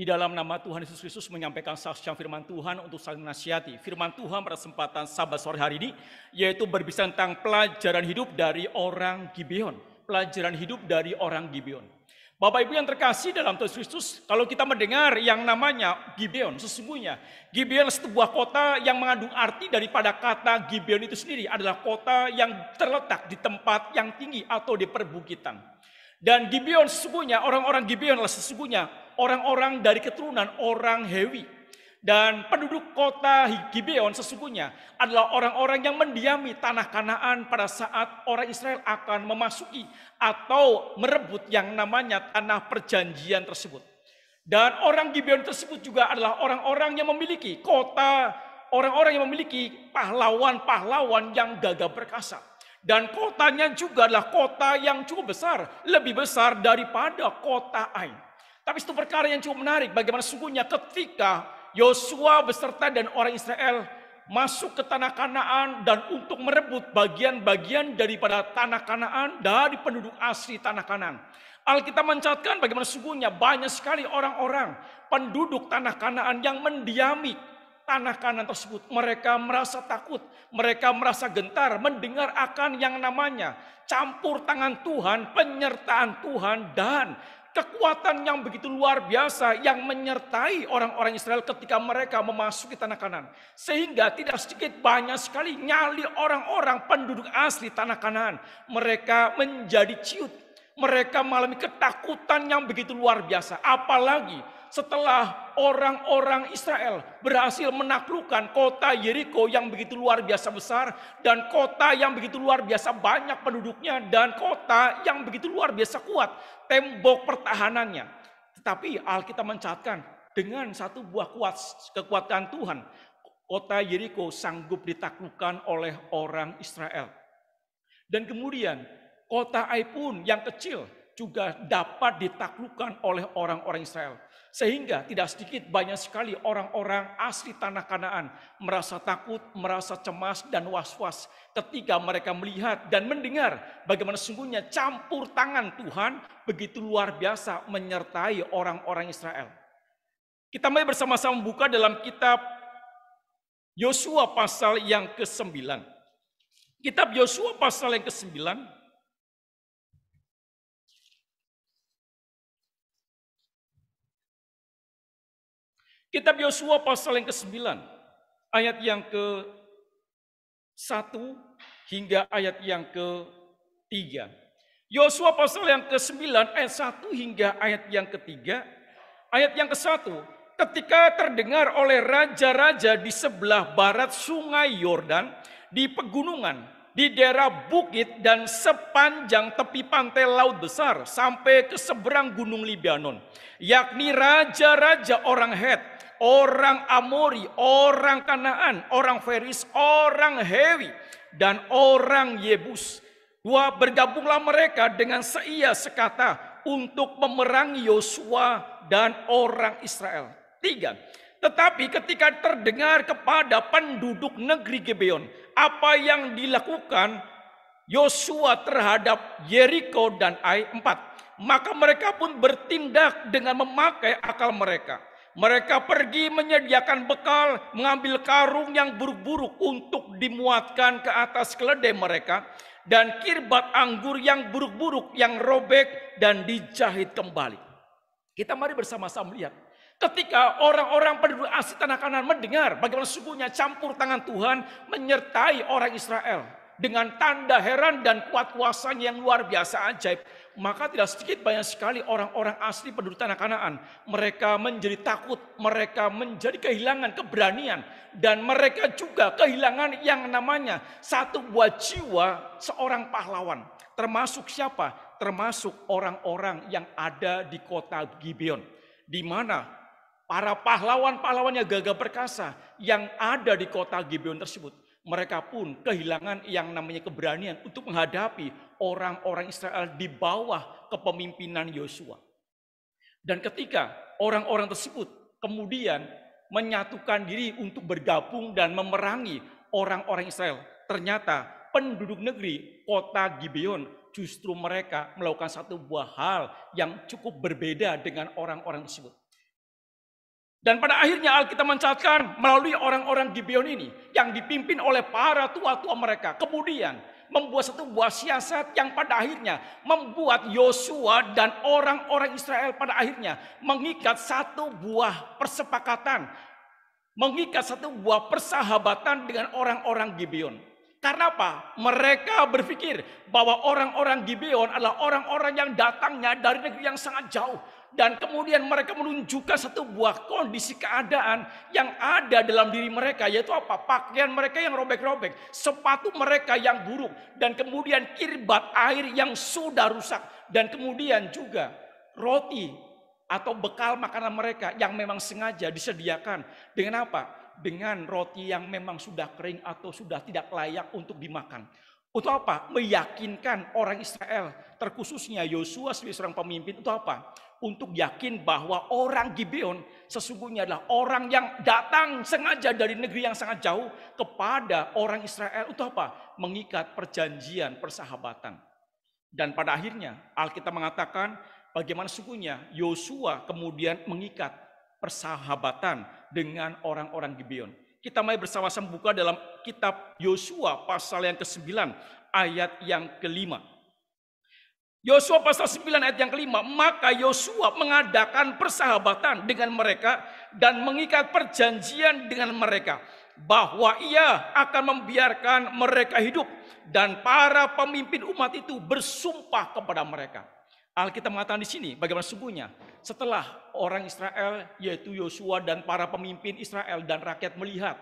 Di dalam nama Tuhan Yesus Kristus menyampaikan saksian firman Tuhan untuk saling nasihati. Firman Tuhan pada kesempatan sabat sore hari ini yaitu berbicara tentang pelajaran hidup dari orang Gibeon. Pelajaran hidup dari orang Gibeon. Bapak Ibu yang terkasih dalam Tuhan Kristus, kalau kita mendengar yang namanya Gibeon, sesungguhnya Gibeon sebuah kota yang mengandung arti daripada kata Gibeon itu sendiri adalah kota yang terletak di tempat yang tinggi atau di perbukitan. Dan Gibeon sesungguhnya, orang-orang Gibeon adalah sesungguhnya orang-orang dari keturunan orang Hewi. Dan penduduk kota Gibeon sesungguhnya adalah orang-orang yang mendiami tanah kanaan pada saat orang Israel akan memasuki atau merebut yang namanya tanah perjanjian tersebut. Dan orang Gibeon tersebut juga adalah orang-orang yang memiliki kota, orang-orang yang memiliki pahlawan-pahlawan yang gagah perkasa dan kotanya juga adalah kota yang cukup besar. Lebih besar daripada kota Ain. Tapi itu perkara yang cukup menarik. Bagaimana sungguhnya ketika Yosua beserta dan orang Israel masuk ke tanah Kanaan dan untuk merebut bagian-bagian daripada tanah Kanaan dari penduduk asli tanah Kanaan. Alkitab mencatatkan bagaimana sungguhnya banyak sekali orang-orang penduduk tanah Kanaan yang mendiami tanah kanan tersebut. Mereka merasa takut, mereka merasa gentar mendengar akan yang namanya campur tangan Tuhan, penyertaan Tuhan dan kekuatan yang begitu luar biasa yang menyertai orang-orang Israel ketika mereka memasuki tanah kanan. Sehingga tidak sedikit banyak sekali nyali orang-orang penduduk asli tanah kanan. Mereka menjadi ciut. Mereka mengalami ketakutan yang begitu luar biasa. Apalagi setelah orang-orang Israel berhasil menaklukkan kota Yeriko yang begitu luar biasa besar dan kota yang begitu luar biasa banyak penduduknya dan kota yang begitu luar biasa kuat tembok pertahanannya. Tetapi Alkitab mencatatkan dengan satu buah kuat kekuatan Tuhan kota Yeriko sanggup ditaklukkan oleh orang Israel. Dan kemudian kota Ai pun yang kecil juga dapat ditaklukkan oleh orang-orang Israel. Sehingga tidak sedikit banyak sekali orang-orang asli tanah kanaan merasa takut, merasa cemas dan was-was ketika mereka melihat dan mendengar bagaimana sungguhnya campur tangan Tuhan begitu luar biasa menyertai orang-orang Israel. Kita mari bersama-sama buka dalam kitab Yosua pasal yang ke-9. Kitab Yosua pasal yang ke-9 Kitab Yosua pasal yang ke-9 ayat yang ke-1 hingga ayat yang ke-3. Yosua pasal yang ke-9 ayat 1 hingga ayat yang ke-3. Ayat yang ke-1, ketika terdengar oleh raja-raja di sebelah barat sungai Yordan, di pegunungan, di daerah bukit dan sepanjang tepi pantai laut besar sampai ke seberang gunung Libanon, yakni raja-raja orang Het, orang Amori, orang Kanaan, orang Feris, orang Hewi, dan orang Yebus. Dua bergabunglah mereka dengan seia sekata untuk memerangi Yosua dan orang Israel. Tiga, tetapi ketika terdengar kepada penduduk negeri Gibeon, apa yang dilakukan Yosua terhadap Yeriko dan Ai. Empat, maka mereka pun bertindak dengan memakai akal mereka mereka pergi menyediakan bekal, mengambil karung yang buruk-buruk untuk dimuatkan ke atas keledai mereka, dan kirbat anggur yang buruk-buruk yang robek dan dijahit kembali. Kita mari bersama-sama lihat. Ketika orang-orang penduduk asli tanah kanan mendengar bagaimana sukunya campur tangan Tuhan menyertai orang Israel dengan tanda heran dan kuat kuasanya yang luar biasa ajaib. Maka tidak sedikit banyak sekali orang-orang asli penduduk tanah Kanaan. Mereka menjadi takut, mereka menjadi kehilangan keberanian. Dan mereka juga kehilangan yang namanya satu buah jiwa seorang pahlawan. Termasuk siapa? Termasuk orang-orang yang ada di kota Gibeon. Di mana para pahlawan pahlawannya gagah perkasa yang ada di kota Gibeon tersebut mereka pun kehilangan yang namanya keberanian untuk menghadapi orang-orang Israel di bawah kepemimpinan Yosua. Dan ketika orang-orang tersebut kemudian menyatukan diri untuk bergabung dan memerangi orang-orang Israel, ternyata penduduk negeri kota Gibeon justru mereka melakukan satu buah hal yang cukup berbeda dengan orang-orang tersebut. Dan pada akhirnya Alkitab mencatatkan melalui orang-orang Gibeon ini yang dipimpin oleh para tua-tua mereka. Kemudian membuat satu buah siasat yang pada akhirnya membuat Yosua dan orang-orang Israel pada akhirnya mengikat satu buah persepakatan. Mengikat satu buah persahabatan dengan orang-orang Gibeon. Karena apa? Mereka berpikir bahwa orang-orang Gibeon adalah orang-orang yang datangnya dari negeri yang sangat jauh dan kemudian mereka menunjukkan satu buah kondisi keadaan yang ada dalam diri mereka yaitu apa pakaian mereka yang robek-robek sepatu mereka yang buruk dan kemudian kirbat air yang sudah rusak dan kemudian juga roti atau bekal makanan mereka yang memang sengaja disediakan dengan apa dengan roti yang memang sudah kering atau sudah tidak layak untuk dimakan untuk apa? Meyakinkan orang Israel, terkhususnya Yosua sebagai seorang pemimpin, untuk apa? untuk yakin bahwa orang Gibeon sesungguhnya adalah orang yang datang sengaja dari negeri yang sangat jauh kepada orang Israel untuk apa? Mengikat perjanjian persahabatan. Dan pada akhirnya Alkitab mengatakan bagaimana sukunya Yosua kemudian mengikat persahabatan dengan orang-orang Gibeon. Kita mari bersama-sama buka dalam kitab Yosua pasal yang ke-9 ayat yang kelima. Yosua pasal 9 ayat yang kelima, maka Yosua mengadakan persahabatan dengan mereka dan mengikat perjanjian dengan mereka bahwa ia akan membiarkan mereka hidup dan para pemimpin umat itu bersumpah kepada mereka. Alkitab mengatakan di sini bagaimana sungguhnya setelah orang Israel yaitu Yosua dan para pemimpin Israel dan rakyat melihat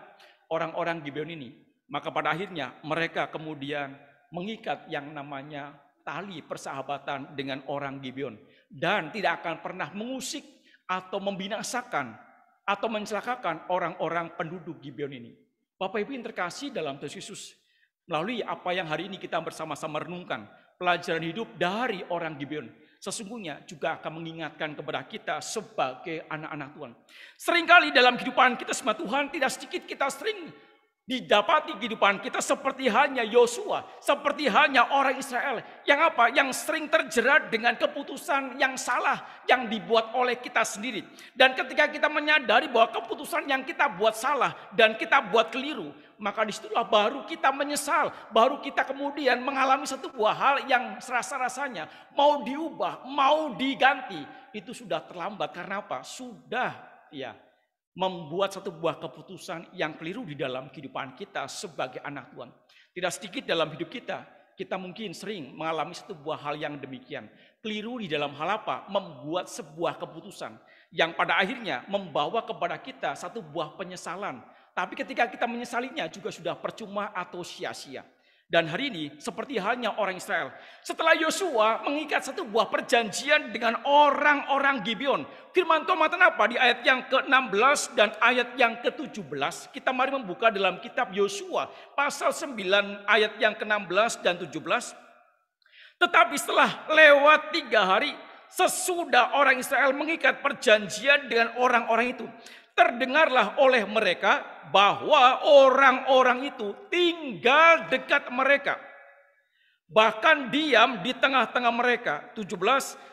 orang-orang Gibeon ini, maka pada akhirnya mereka kemudian mengikat yang namanya tali persahabatan dengan orang Gibeon dan tidak akan pernah mengusik atau membinasakan atau mencelakakan orang-orang penduduk Gibeon ini. Bapak Ibu yang terkasih dalam Tuhan Yesus, melalui apa yang hari ini kita bersama-sama renungkan, pelajaran hidup dari orang Gibeon, sesungguhnya juga akan mengingatkan kepada kita sebagai anak-anak Tuhan. Seringkali dalam kehidupan kita semua Tuhan tidak sedikit kita sering didapati kehidupan kita seperti halnya Yosua, seperti halnya orang Israel. Yang apa? Yang sering terjerat dengan keputusan yang salah yang dibuat oleh kita sendiri. Dan ketika kita menyadari bahwa keputusan yang kita buat salah dan kita buat keliru, maka disitulah baru kita menyesal, baru kita kemudian mengalami satu buah hal yang serasa-rasanya mau diubah, mau diganti. Itu sudah terlambat karena apa? Sudah ya membuat satu buah keputusan yang keliru di dalam kehidupan kita sebagai anak Tuhan. Tidak sedikit dalam hidup kita, kita mungkin sering mengalami satu buah hal yang demikian. Keliru di dalam hal apa? Membuat sebuah keputusan yang pada akhirnya membawa kepada kita satu buah penyesalan. Tapi ketika kita menyesalinya juga sudah percuma atau sia-sia. Dan hari ini seperti halnya orang Israel. Setelah Yosua mengikat satu buah perjanjian dengan orang-orang Gibeon. Firman Tuhan kenapa? Di ayat yang ke-16 dan ayat yang ke-17. Kita mari membuka dalam kitab Yosua. Pasal 9 ayat yang ke-16 dan 17. Tetapi setelah lewat tiga hari sesudah orang Israel mengikat perjanjian dengan orang-orang itu terdengarlah oleh mereka bahwa orang-orang itu tinggal dekat mereka. Bahkan diam di tengah-tengah mereka. 17.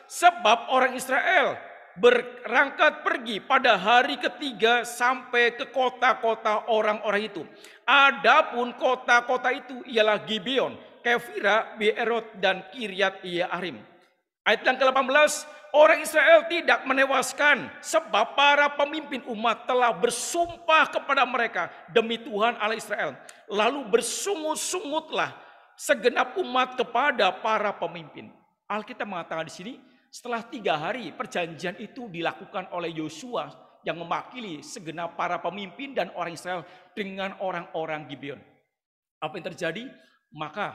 Sebab orang Israel berangkat pergi pada hari ketiga sampai ke kota-kota orang-orang itu. Adapun kota-kota itu ialah Gibeon, Kefira, Beerot, dan Kiryat Yearim. Ayat yang ke-18, Orang Israel tidak menewaskan sebab para pemimpin umat telah bersumpah kepada mereka demi Tuhan Allah Israel. Lalu bersungut-sungutlah segenap umat kepada para pemimpin. Alkitab mengatakan di sini, setelah tiga hari perjanjian itu dilakukan oleh Yosua yang memakili segenap para pemimpin dan orang Israel dengan orang-orang Gibeon. Apa yang terjadi? Maka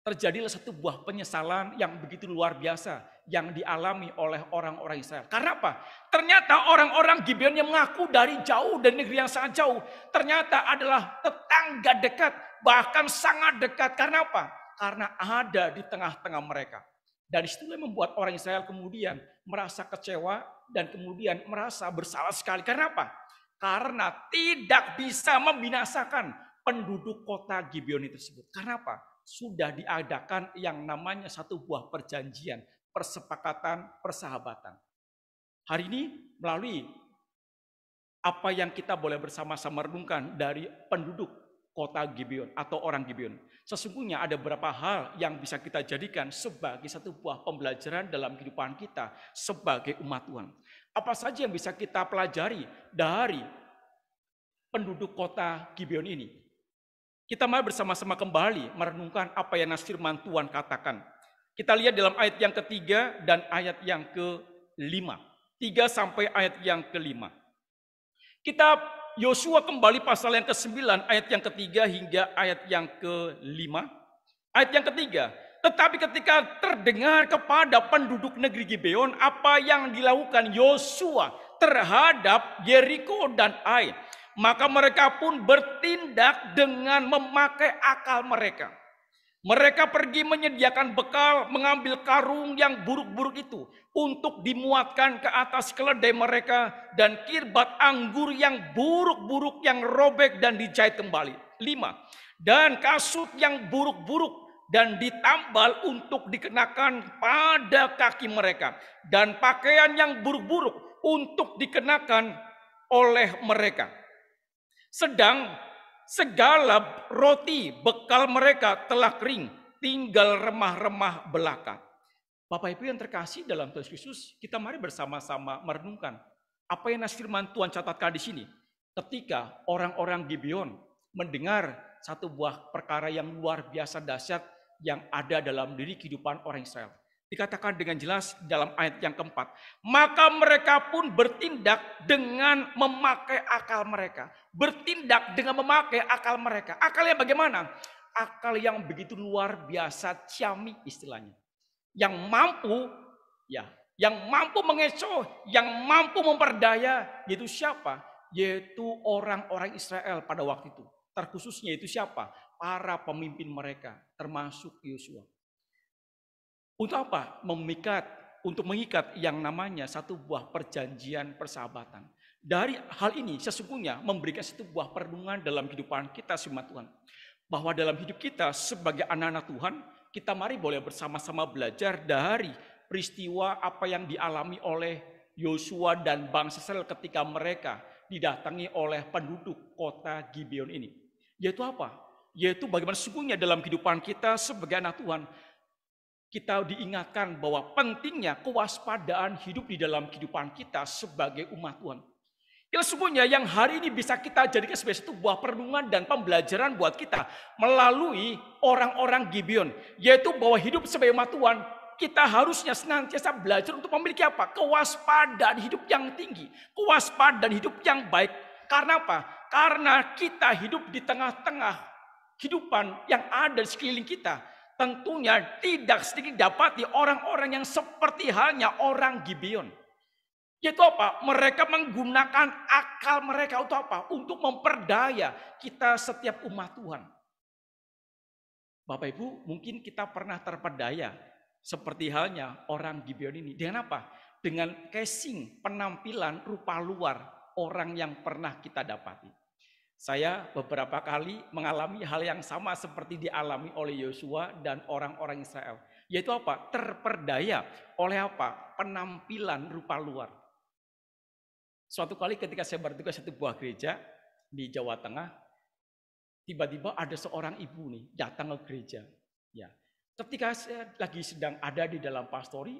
terjadilah satu buah penyesalan yang begitu luar biasa yang dialami oleh orang-orang Israel. Karena apa? Ternyata orang-orang Gibeon yang mengaku dari jauh dan negeri yang sangat jauh. Ternyata adalah tetangga dekat. Bahkan sangat dekat. Karena apa? Karena ada di tengah-tengah mereka. Dan disitulah membuat orang Israel kemudian merasa kecewa dan kemudian merasa bersalah sekali. Karena apa? Karena tidak bisa membinasakan penduduk kota Gibeon tersebut. Karena apa? Sudah diadakan yang namanya satu buah perjanjian persepakatan, persahabatan. Hari ini melalui apa yang kita boleh bersama-sama renungkan dari penduduk kota Gibeon atau orang Gibeon. Sesungguhnya ada beberapa hal yang bisa kita jadikan sebagai satu buah pembelajaran dalam kehidupan kita sebagai umat Tuhan. Apa saja yang bisa kita pelajari dari penduduk kota Gibeon ini? Kita mari bersama-sama kembali merenungkan apa yang nas firman Tuhan katakan kita lihat dalam ayat yang ketiga dan ayat yang kelima. Tiga sampai ayat yang kelima. Kita Yosua kembali pasal yang ke-9, ayat yang ketiga hingga ayat yang kelima. Ayat yang ketiga, tetapi ketika terdengar kepada penduduk negeri Gibeon apa yang dilakukan Yosua terhadap Jericho dan Ai, maka mereka pun bertindak dengan memakai akal mereka. Mereka pergi menyediakan bekal, mengambil karung yang buruk-buruk itu untuk dimuatkan ke atas keledai mereka dan kirbat anggur yang buruk-buruk yang robek dan dijahit kembali. Lima, dan kasut yang buruk-buruk dan ditambal untuk dikenakan pada kaki mereka dan pakaian yang buruk-buruk untuk dikenakan oleh mereka. Sedang segala roti bekal mereka telah kering, tinggal remah-remah belaka. Bapak Ibu yang terkasih dalam Tuhan Yesus, kita mari bersama-sama merenungkan apa yang firman Tuhan catatkan di sini. Ketika orang-orang Gibeon mendengar satu buah perkara yang luar biasa dahsyat yang ada dalam diri kehidupan orang Israel. Dikatakan dengan jelas dalam ayat yang keempat. Maka mereka pun bertindak dengan memakai akal mereka. Bertindak dengan memakai akal mereka. Akalnya bagaimana? Akal yang begitu luar biasa ciamik istilahnya. Yang mampu, ya, yang mampu mengecoh, yang mampu memperdaya, yaitu siapa? Yaitu orang-orang Israel pada waktu itu. Terkhususnya itu siapa? Para pemimpin mereka, termasuk Yosua. Untuk apa? Memikat, untuk mengikat yang namanya satu buah perjanjian persahabatan. Dari hal ini sesungguhnya memberikan satu buah perlindungan dalam kehidupan kita semua Tuhan. Bahwa dalam hidup kita sebagai anak-anak Tuhan, kita mari boleh bersama-sama belajar dari peristiwa apa yang dialami oleh Yosua dan bangsa Israel ketika mereka didatangi oleh penduduk kota Gibeon ini. Yaitu apa? Yaitu bagaimana sesungguhnya dalam kehidupan kita sebagai anak Tuhan, kita diingatkan bahwa pentingnya kewaspadaan hidup di dalam kehidupan kita sebagai umat Tuhan. Yang sesungguhnya yang hari ini bisa kita jadikan sebagai satu buah perenungan dan pembelajaran buat kita melalui orang-orang Gibeon. Yaitu bahwa hidup sebagai umat Tuhan kita harusnya senantiasa belajar untuk memiliki apa? Kewaspadaan hidup yang tinggi. Kewaspadaan hidup yang baik. Karena apa? Karena kita hidup di tengah-tengah kehidupan yang ada di sekeliling kita tentunya tidak sedikit dapati orang-orang yang seperti halnya orang Gibeon. Yaitu apa? Mereka menggunakan akal mereka untuk apa? Untuk memperdaya kita setiap umat Tuhan. Bapak Ibu, mungkin kita pernah terpedaya seperti halnya orang Gibeon ini. Dengan apa? Dengan casing penampilan rupa luar orang yang pernah kita dapati. Saya beberapa kali mengalami hal yang sama seperti dialami oleh Yosua dan orang-orang Israel. Yaitu apa? Terperdaya oleh apa? Penampilan rupa luar. Suatu kali ketika saya bertugas satu buah gereja di Jawa Tengah, tiba-tiba ada seorang ibu nih datang ke gereja. Ya, ketika saya lagi sedang ada di dalam pastori,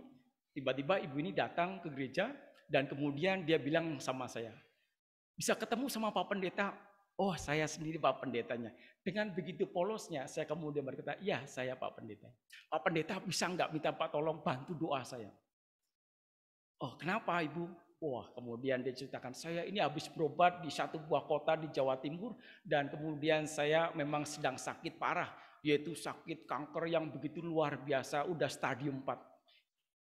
tiba-tiba ibu ini datang ke gereja dan kemudian dia bilang sama saya, bisa ketemu sama Pak Pendeta Oh saya sendiri Pak Pendetanya. Dengan begitu polosnya saya kemudian berkata, ya saya Pak Pendeta. Pak Pendeta bisa nggak minta Pak tolong bantu doa saya. Oh kenapa Ibu? Wah kemudian dia ceritakan, saya ini habis berobat di satu buah kota di Jawa Timur. Dan kemudian saya memang sedang sakit parah. Yaitu sakit kanker yang begitu luar biasa, udah stadium 4.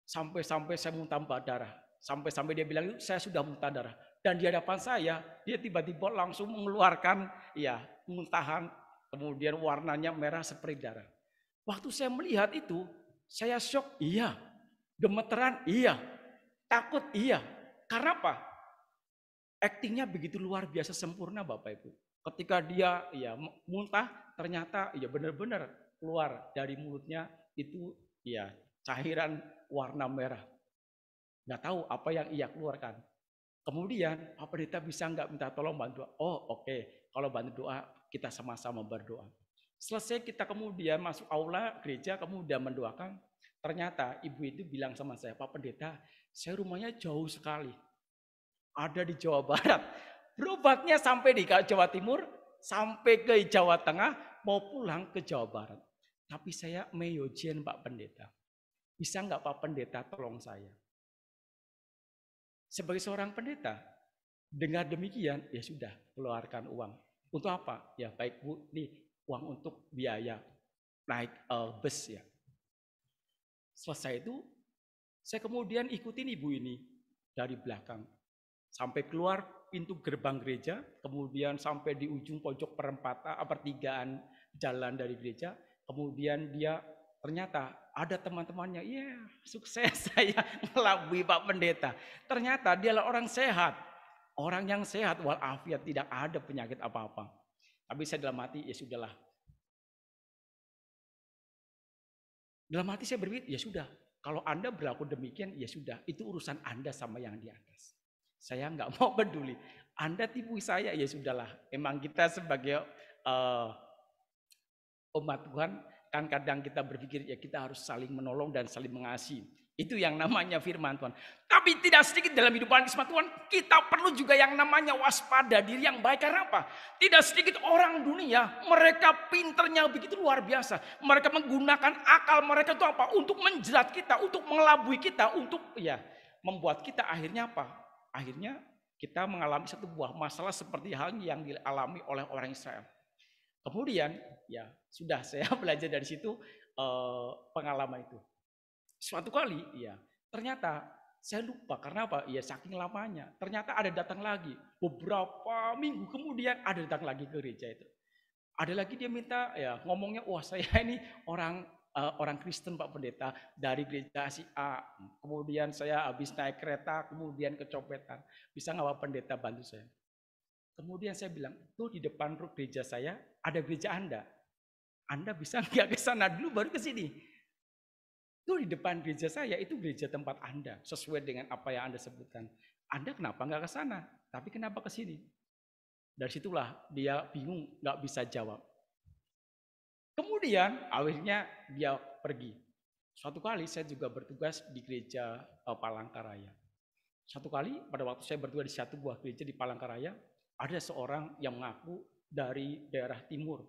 Sampai-sampai saya muntah darah. Sampai-sampai dia bilang, saya sudah muntah darah dan di hadapan saya dia tiba-tiba langsung mengeluarkan ya muntahan kemudian warnanya merah seperti darah. Waktu saya melihat itu, saya shock, iya. Gemeteran, iya. Takut, iya. Karena apa? Aktingnya begitu luar biasa sempurna Bapak Ibu. Ketika dia ya muntah, ternyata ya benar-benar keluar dari mulutnya itu ya cairan warna merah. Nggak tahu apa yang ia keluarkan. Kemudian, pak pendeta bisa nggak minta tolong bantu? Oh, oke. Okay. Kalau bantu doa, kita sama-sama berdoa. Selesai kita kemudian masuk aula gereja, kemudian mendoakan. Ternyata ibu itu bilang sama saya, Pak Pendeta, saya rumahnya jauh sekali. Ada di Jawa Barat. Berobatnya sampai di Jawa Timur, sampai ke Jawa Tengah, mau pulang ke Jawa Barat. Tapi saya meyojen Pak Pendeta. Bisa nggak Pak Pendeta tolong saya? Sebagai seorang pendeta, dengar demikian, ya sudah, keluarkan uang. Untuk apa? Ya baik Bu, nih uang untuk biaya naik uh, bus ya. Selesai itu, saya kemudian ikutin ibu ini dari belakang. Sampai keluar pintu gerbang gereja, kemudian sampai di ujung pojok perempatan, eh, pertigaan jalan dari gereja, kemudian dia Ternyata ada teman-temannya, iya yeah, sukses saya melalui Pak Pendeta. Ternyata dia adalah orang sehat. Orang yang sehat walafiat tidak ada penyakit apa-apa. Tapi saya dalam hati, ya sudahlah. Dalam hati saya berpikir, ya sudah. Kalau Anda berlaku demikian, ya sudah. Itu urusan Anda sama yang di atas. Saya nggak mau peduli. Anda tipu saya, ya sudahlah. Emang kita sebagai uh, umat Tuhan Kan kadang kita berpikir ya kita harus saling menolong dan saling mengasihi. Itu yang namanya firman Tuhan. Tapi tidak sedikit dalam hidup bangsa Tuhan, kita perlu juga yang namanya waspada diri yang baik. Karena apa? Tidak sedikit orang dunia, mereka pinternya begitu luar biasa. Mereka menggunakan akal mereka itu apa? Untuk menjerat kita, untuk mengelabui kita, untuk ya membuat kita akhirnya apa? Akhirnya kita mengalami satu buah masalah seperti hal yang dialami oleh orang Israel. Kemudian ya sudah saya belajar dari situ eh, pengalaman itu. Suatu kali ya ternyata saya lupa karena apa? Ya saking lamanya. Ternyata ada datang lagi. Beberapa minggu kemudian ada datang lagi ke gereja itu. Ada lagi dia minta ya ngomongnya wah saya ini orang uh, orang Kristen Pak Pendeta dari gereja si A. Kemudian saya habis naik kereta kemudian kecopetan. Bisa nggak Pak Pendeta bantu saya? Kemudian saya bilang, tuh di depan ruk gereja saya ada gereja Anda. Anda bisa nggak ke sana dulu baru ke sini. Tuh di depan gereja saya, itu gereja tempat Anda. Sesuai dengan apa yang Anda sebutkan. Anda kenapa nggak ke sana? Tapi kenapa ke sini? Dari situlah dia bingung, nggak bisa jawab. Kemudian akhirnya dia pergi. Suatu kali saya juga bertugas di gereja eh, Palangkaraya. Satu kali pada waktu saya bertugas di satu buah gereja di Palangkaraya, ada seorang yang mengaku dari daerah timur.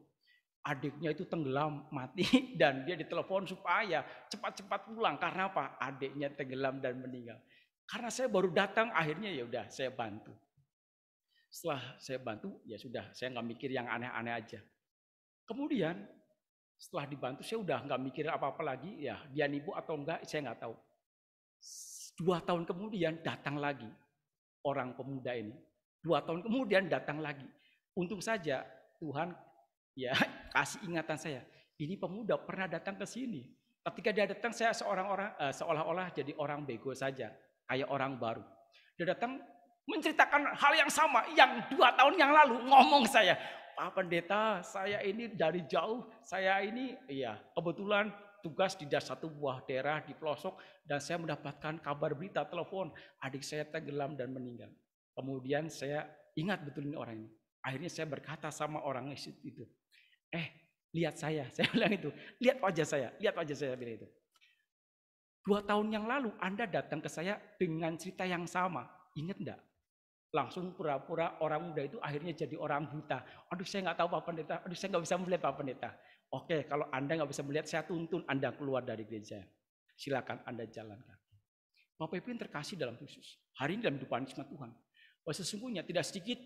Adiknya itu tenggelam, mati, dan dia ditelepon supaya cepat-cepat pulang. Karena apa? Adiknya tenggelam dan meninggal. Karena saya baru datang, akhirnya ya udah saya bantu. Setelah saya bantu, ya sudah, saya nggak mikir yang aneh-aneh aja. Kemudian setelah dibantu, saya udah nggak mikir apa-apa lagi. Ya, dia nipu atau enggak, saya nggak tahu. Dua tahun kemudian datang lagi orang pemuda ini Dua tahun kemudian datang lagi. Untung saja Tuhan ya kasih ingatan saya. Ini pemuda pernah datang ke sini. Ketika dia datang saya seorang orang uh, eh, seolah-olah jadi orang bego saja, kayak orang baru. Dia datang menceritakan hal yang sama yang dua tahun yang lalu ngomong saya. Pak Pendeta, saya ini dari jauh, saya ini ya kebetulan tugas di satu buah daerah di pelosok dan saya mendapatkan kabar berita telepon adik saya tenggelam dan meninggal. Kemudian saya ingat betul ini orang ini. Akhirnya saya berkata sama orang itu, eh lihat saya, saya bilang itu, lihat wajah saya, lihat wajah saya bilang itu. Dua tahun yang lalu Anda datang ke saya dengan cerita yang sama, ingat enggak? Langsung pura-pura orang muda itu akhirnya jadi orang buta. Aduh saya nggak tahu Pak Pendeta, aduh saya nggak bisa melihat Pak Pendeta. Oke kalau Anda nggak bisa melihat saya tuntun Anda keluar dari gereja. Silakan Anda jalankan. Bapak Ibu yang terkasih dalam Yesus. Hari ini dalam hidupan Tuhan bahwa sesungguhnya tidak sedikit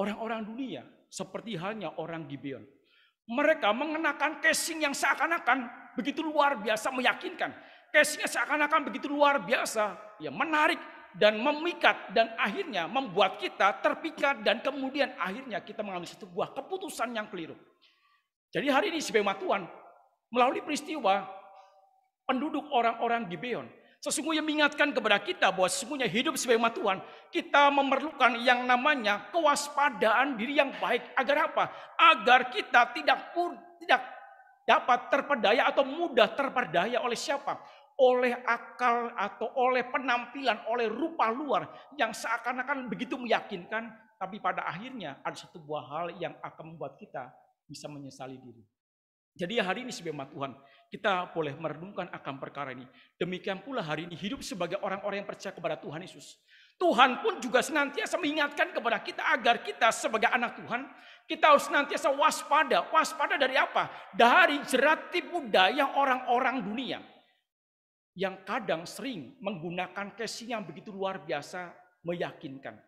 orang-orang dunia seperti halnya orang Gibeon. Mereka mengenakan casing yang seakan-akan begitu luar biasa meyakinkan. Casingnya seakan-akan begitu luar biasa, ya menarik dan memikat dan akhirnya membuat kita terpikat dan kemudian akhirnya kita mengambil sebuah keputusan yang keliru. Jadi hari ini sebagai Tuhan melalui peristiwa penduduk orang-orang Gibeon Sesungguhnya mengingatkan kepada kita bahwa sesungguhnya hidup sebagai umat Tuhan, kita memerlukan yang namanya kewaspadaan diri yang baik. Agar apa? Agar kita tidak tidak dapat terpedaya atau mudah terpedaya oleh siapa? Oleh akal atau oleh penampilan, oleh rupa luar yang seakan-akan begitu meyakinkan, tapi pada akhirnya ada satu buah hal yang akan membuat kita bisa menyesali diri. Jadi hari ini sebagai Tuhan, kita boleh merenungkan akan perkara ini. Demikian pula hari ini hidup sebagai orang-orang yang percaya kepada Tuhan Yesus. Tuhan pun juga senantiasa mengingatkan kepada kita agar kita sebagai anak Tuhan, kita harus senantiasa waspada. Waspada dari apa? Dari jerat tipu daya orang-orang dunia. Yang kadang sering menggunakan casing yang begitu luar biasa meyakinkan.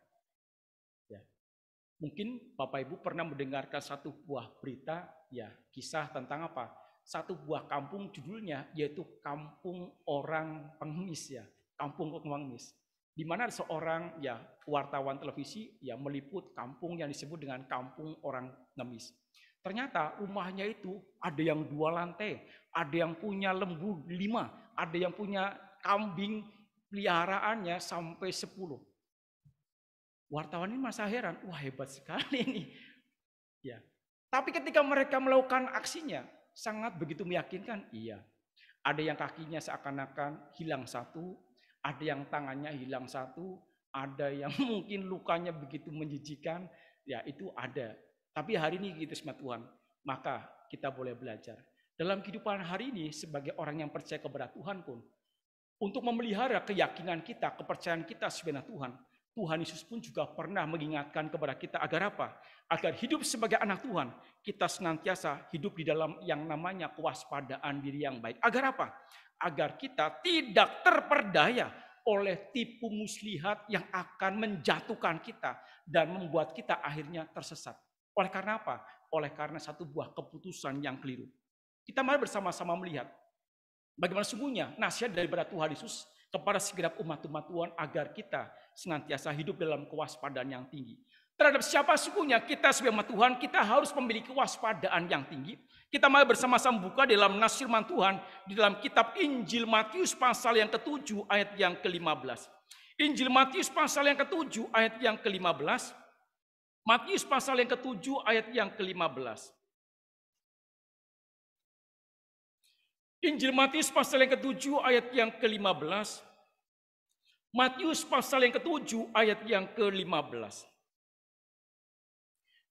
Mungkin Bapak Ibu pernah mendengarkan satu buah berita, ya kisah tentang apa? Satu buah kampung judulnya yaitu Kampung Orang Pengemis ya, Kampung Pengemis. Di mana seorang ya wartawan televisi ya meliput kampung yang disebut dengan Kampung Orang Pengemis. Ternyata rumahnya itu ada yang dua lantai, ada yang punya lembu lima, ada yang punya kambing peliharaannya sampai sepuluh Wartawan ini masa heran, wah hebat sekali ini. Ya. Tapi ketika mereka melakukan aksinya, sangat begitu meyakinkan, iya. Ada yang kakinya seakan-akan hilang satu, ada yang tangannya hilang satu, ada yang mungkin lukanya begitu menjijikan, ya itu ada. Tapi hari ini gitu sama Tuhan, maka kita boleh belajar. Dalam kehidupan hari ini sebagai orang yang percaya kepada Tuhan pun, untuk memelihara keyakinan kita, kepercayaan kita sebenarnya Tuhan, Tuhan Yesus pun juga pernah mengingatkan kepada kita agar apa? Agar hidup sebagai anak Tuhan, kita senantiasa hidup di dalam yang namanya kewaspadaan diri yang baik. Agar apa? Agar kita tidak terperdaya oleh tipu muslihat yang akan menjatuhkan kita dan membuat kita akhirnya tersesat. Oleh karena apa? Oleh karena satu buah keputusan yang keliru. Kita mari bersama-sama melihat bagaimana sungguhnya nasihat daripada Tuhan Yesus kepada segenap umat-umat Tuhan agar kita senantiasa hidup dalam kewaspadaan yang tinggi. Terhadap siapa sukunya kita sebagai umat Tuhan, kita harus memiliki kewaspadaan yang tinggi. Kita mari bersama-sama buka dalam nas firman Tuhan di dalam kitab Injil Matius pasal yang ke-7 ayat yang ke-15. Injil Matius pasal yang ke-7 ayat yang ke-15. Matius pasal yang ke-7 ayat yang ke-15. Injil Matius pasal yang ke-7 ayat yang ke-15. Matius pasal yang ke-7 ayat yang ke-15.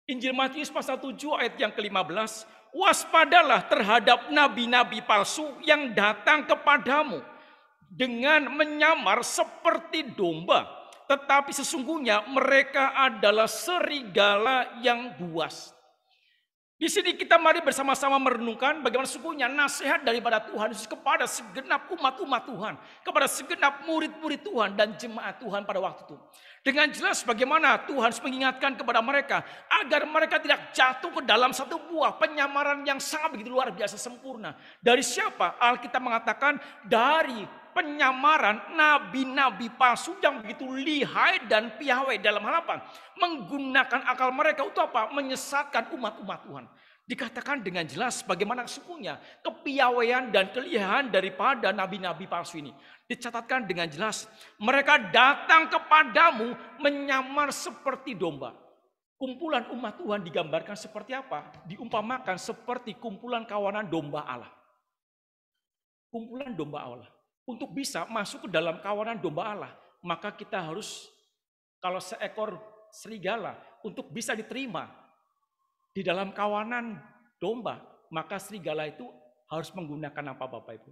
Injil Matius pasal 7 ayat yang ke-15, waspadalah terhadap nabi-nabi palsu yang datang kepadamu dengan menyamar seperti domba, tetapi sesungguhnya mereka adalah serigala yang buas. Di sini kita mari bersama-sama merenungkan bagaimana sungguhnya nasihat daripada Tuhan Yesus kepada segenap umat-umat Tuhan, kepada segenap murid-murid Tuhan dan jemaat Tuhan pada waktu itu. Dengan jelas bagaimana Tuhan mengingatkan kepada mereka agar mereka tidak jatuh ke dalam satu buah penyamaran yang sangat begitu luar biasa sempurna. Dari siapa? Alkitab mengatakan dari penyamaran nabi-nabi palsu yang begitu lihai dan piawai dalam hal apa? Menggunakan akal mereka untuk apa? Menyesatkan umat-umat Tuhan. Dikatakan dengan jelas bagaimana sesungguhnya kepiawaian dan kelihayan daripada nabi-nabi palsu ini. Dicatatkan dengan jelas, mereka datang kepadamu menyamar seperti domba. Kumpulan umat Tuhan digambarkan seperti apa? Diumpamakan seperti kumpulan kawanan domba Allah. Kumpulan domba Allah. Untuk bisa masuk ke dalam kawanan domba Allah, maka kita harus kalau seekor serigala untuk bisa diterima di dalam kawanan domba, maka serigala itu harus menggunakan apa Bapak Ibu?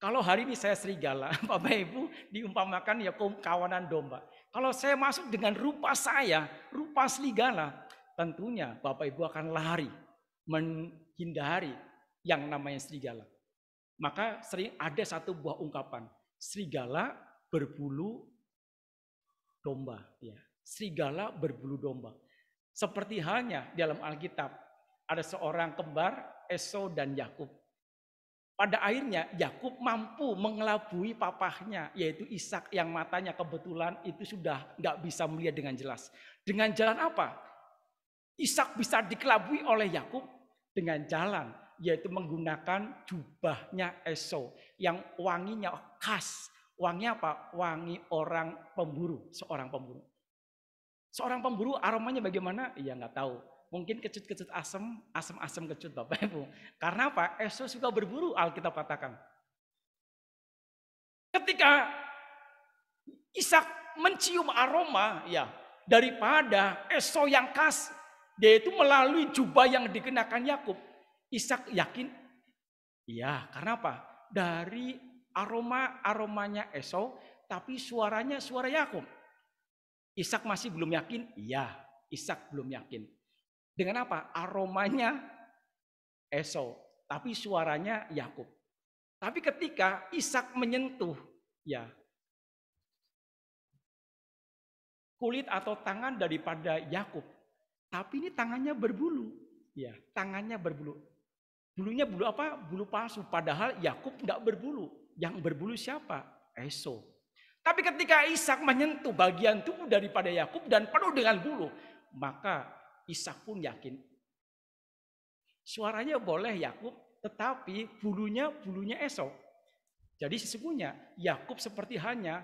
Kalau hari ini saya serigala, Bapak Ibu diumpamakan ya kawanan domba. Kalau saya masuk dengan rupa saya, rupa serigala, tentunya Bapak Ibu akan lari menghindari yang namanya serigala. Maka sering ada satu buah ungkapan, serigala berbulu domba. Ya. Serigala berbulu domba. Seperti halnya dalam Alkitab, ada seorang kembar, Esau dan Yakub. Pada akhirnya Yakub mampu mengelabui papahnya, yaitu Ishak yang matanya kebetulan itu sudah nggak bisa melihat dengan jelas. Dengan jalan apa? Ishak bisa dikelabui oleh Yakub dengan jalan yaitu menggunakan jubahnya Esau yang wanginya khas. Wangi apa? Wangi orang pemburu, seorang pemburu. Seorang pemburu aromanya bagaimana? Ya nggak tahu. Mungkin kecut-kecut asem, asem-asem kecut Bapak Ibu. Karena apa? Esau suka berburu, Alkitab katakan. Ketika Ishak mencium aroma, ya daripada Esau yang khas, dia itu melalui jubah yang dikenakan Yakub Ishak yakin? Iya, karena apa? Dari aroma-aromanya Esau, tapi suaranya suara Yakub. Ishak masih belum yakin? Iya, Ishak belum yakin. Dengan apa? Aromanya Esau, tapi suaranya Yakub. Tapi ketika Ishak menyentuh ya kulit atau tangan daripada Yakub, tapi ini tangannya berbulu, ya, tangannya berbulu. Bulunya bulu apa? Bulu palsu. Padahal Yakub tidak berbulu. Yang berbulu siapa? Esau. Tapi ketika Ishak menyentuh bagian tubuh daripada Yakub dan penuh dengan bulu, maka Ishak pun yakin. Suaranya boleh Yakub, tetapi bulunya bulunya Esau. Jadi sesungguhnya Yakub seperti hanya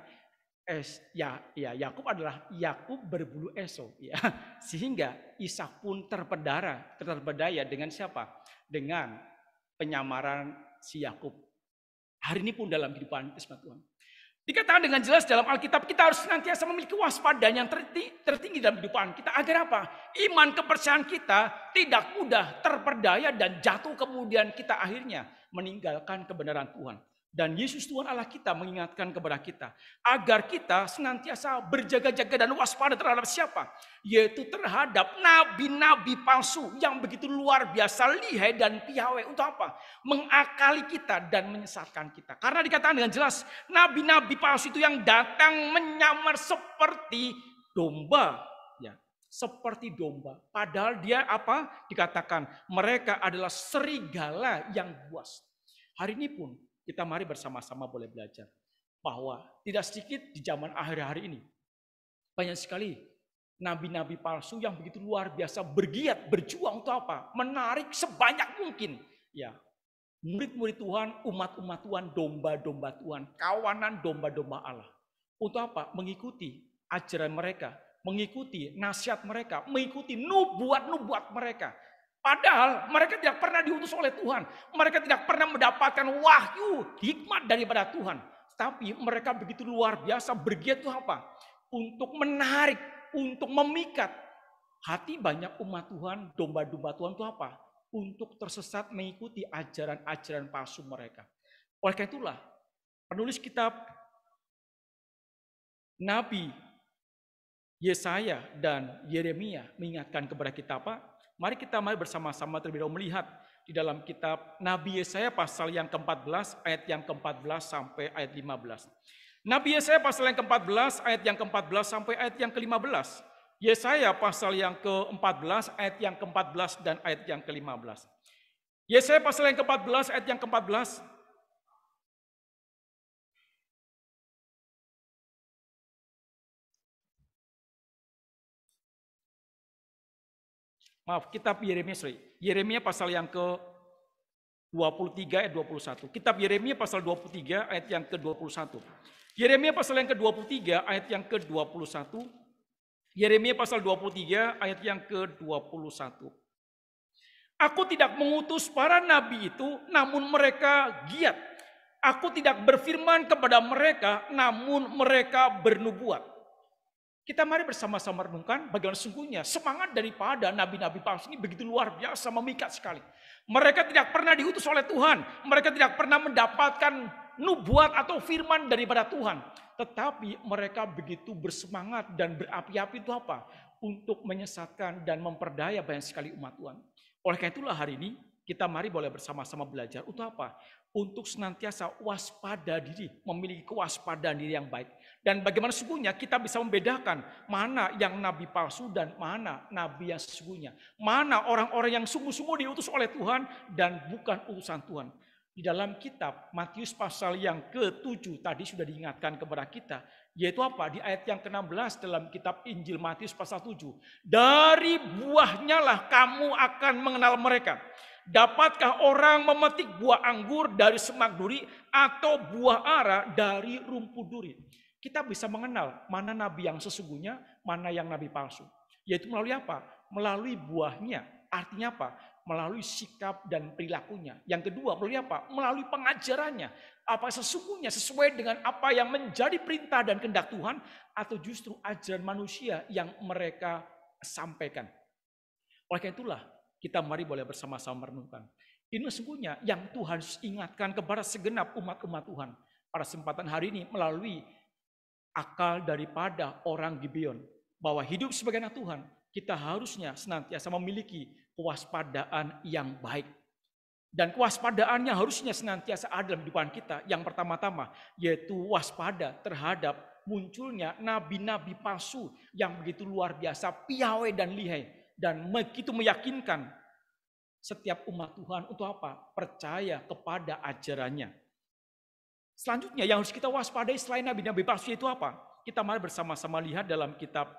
es ya ya Yakub adalah Yakub berbulu Esau ya. Sehingga Ishak pun terpedara terpedaya dengan siapa? dengan penyamaran si Yakub. Hari ini pun dalam kehidupan kesempatan Tuhan. Dikatakan dengan jelas dalam Alkitab kita harus senantiasa memiliki waspada yang tertinggi dalam kehidupan kita. Agar apa? Iman kepercayaan kita tidak mudah terperdaya dan jatuh kemudian kita akhirnya meninggalkan kebenaran Tuhan. Dan Yesus Tuhan Allah kita mengingatkan kepada kita agar kita senantiasa berjaga-jaga dan waspada terhadap siapa? Yaitu terhadap nabi-nabi palsu yang begitu luar biasa lihai dan piawai untuk apa? Mengakali kita dan menyesatkan kita. Karena dikatakan dengan jelas nabi-nabi palsu itu yang datang menyamar seperti domba ya, seperti domba. Padahal dia apa? Dikatakan mereka adalah serigala yang buas. Hari ini pun kita mari bersama-sama boleh belajar bahwa tidak sedikit di zaman akhir-akhir ini banyak sekali nabi-nabi palsu yang begitu luar biasa bergiat berjuang untuk apa? Menarik sebanyak mungkin ya murid-murid Tuhan, umat-umat Tuhan, domba-domba Tuhan, kawanan domba-domba Allah. Untuk apa? Mengikuti ajaran mereka, mengikuti nasihat mereka, mengikuti nubuat-nubuat mereka. Padahal mereka tidak pernah diutus oleh Tuhan. Mereka tidak pernah mendapatkan wahyu, hikmat daripada Tuhan. Tapi mereka begitu luar biasa bergiat itu apa? Untuk menarik, untuk memikat. Hati banyak umat Tuhan, domba-domba Tuhan itu apa? Untuk tersesat mengikuti ajaran-ajaran palsu mereka. Oleh karena itulah, penulis kitab Nabi Yesaya dan Yeremia mengingatkan kepada kita apa? Mari kita mari bersama-sama terlebih dahulu melihat di dalam kitab Nabi Yesaya pasal yang ke-14 ayat yang ke-14 sampai ayat 15. Nabi Yesaya pasal yang ke-14 ayat yang ke-14 sampai ayat yang ke-15. Yesaya pasal yang ke-14 ayat yang ke-14 dan ayat yang ke-15. Yesaya pasal yang ke-14 ayat yang ke-14 Maaf, kitab Yeremia, sorry. Yeremia pasal yang ke 23 ayat 21. Kitab Yeremia pasal 23 ayat yang ke-21. Yeremia pasal yang ke-23 ayat yang ke-21. Yeremia pasal 23 ayat yang ke-21. Aku tidak mengutus para nabi itu namun mereka giat. Aku tidak berfirman kepada mereka namun mereka bernubuat. Kita mari bersama-sama renungkan bagaimana sungguhnya semangat daripada nabi-nabi palsu ini begitu luar biasa memikat sekali. Mereka tidak pernah diutus oleh Tuhan. Mereka tidak pernah mendapatkan nubuat atau firman daripada Tuhan. Tetapi mereka begitu bersemangat dan berapi-api itu apa? Untuk menyesatkan dan memperdaya banyak sekali umat Tuhan. Oleh karena itulah hari ini kita mari boleh bersama-sama belajar. Untuk apa? Untuk senantiasa waspada diri, memiliki kewaspadaan diri yang baik. Dan bagaimana sesungguhnya kita bisa membedakan mana yang nabi palsu dan mana nabi yang sesungguhnya. Mana orang-orang yang sungguh-sungguh diutus oleh Tuhan dan bukan urusan Tuhan. Di dalam kitab Matius pasal yang ke-7 tadi sudah diingatkan kepada kita. Yaitu apa? Di ayat yang ke-16 dalam kitab Injil Matius pasal 7. Dari buahnya lah kamu akan mengenal mereka. Dapatkah orang memetik buah anggur dari semak duri atau buah ara dari rumput duri? Kita bisa mengenal mana nabi yang sesungguhnya, mana yang nabi palsu. Yaitu melalui apa? Melalui buahnya. Artinya apa? Melalui sikap dan perilakunya. Yang kedua, melalui apa? Melalui pengajarannya. Apa sesungguhnya sesuai dengan apa yang menjadi perintah dan kehendak Tuhan atau justru ajaran manusia yang mereka sampaikan. Oleh karena itulah kita mari boleh bersama-sama merenungkan. Ini sesungguhnya yang Tuhan ingatkan kepada segenap umat-umat Tuhan. Pada kesempatan hari ini melalui akal daripada orang Gibeon bahwa hidup sebagai anak Tuhan kita harusnya senantiasa memiliki kewaspadaan yang baik. Dan kewaspadaannya harusnya senantiasa ada dalam kehidupan kita. Yang pertama-tama yaitu waspada terhadap munculnya nabi-nabi palsu yang begitu luar biasa piawai dan lihai dan begitu meyakinkan setiap umat Tuhan untuk apa? Percaya kepada ajarannya. Selanjutnya yang harus kita waspadai selain nabi-nabi palsu itu apa? Kita mari bersama-sama lihat dalam kitab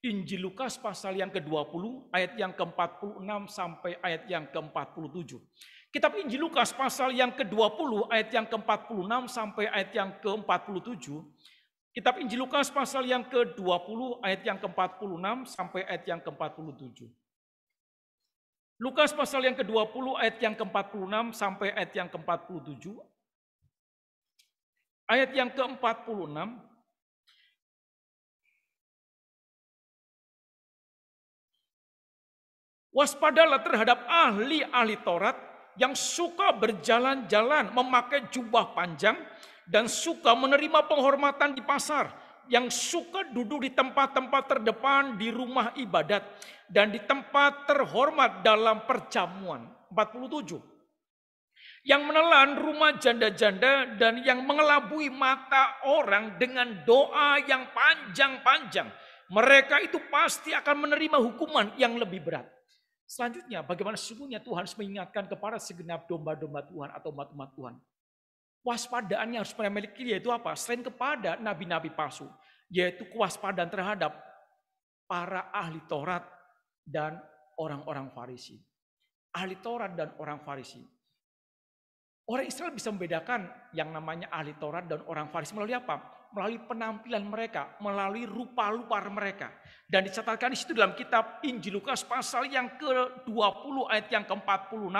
Injil Lukas pasal yang ke-20 ayat yang ke-46 sampai ayat yang ke-47. Kitab Injil Lukas pasal yang ke-20 ayat yang ke-46 sampai ayat yang ke-47. Kitab Injil Lukas pasal yang ke-20 ayat yang ke-46 sampai ayat yang ke-47. Lukas pasal yang ke-20 ayat yang ke-46 sampai ayat yang ke-47 Ayat yang ke-46 Waspadalah terhadap ahli-ahli Taurat yang suka berjalan-jalan memakai jubah panjang dan suka menerima penghormatan di pasar, yang suka duduk di tempat-tempat terdepan di rumah ibadat dan di tempat terhormat dalam perjamuan. 47 yang menelan rumah janda-janda dan yang mengelabui mata orang dengan doa yang panjang-panjang. Mereka itu pasti akan menerima hukuman yang lebih berat. Selanjutnya, bagaimana sesungguhnya Tuhan harus mengingatkan kepada segenap domba-domba Tuhan atau umat-umat Tuhan. yang harus mereka miliki yaitu apa? Selain kepada nabi-nabi palsu, yaitu kewaspadaan terhadap para ahli Taurat dan orang-orang Farisi. Ahli Taurat dan orang Farisi Orang Israel bisa membedakan yang namanya ahli Taurat dan orang Farisi melalui apa? Melalui penampilan mereka, melalui rupa-rupa mereka. Dan dicatatkan di situ dalam kitab Injil Lukas pasal yang ke-20 ayat yang ke-46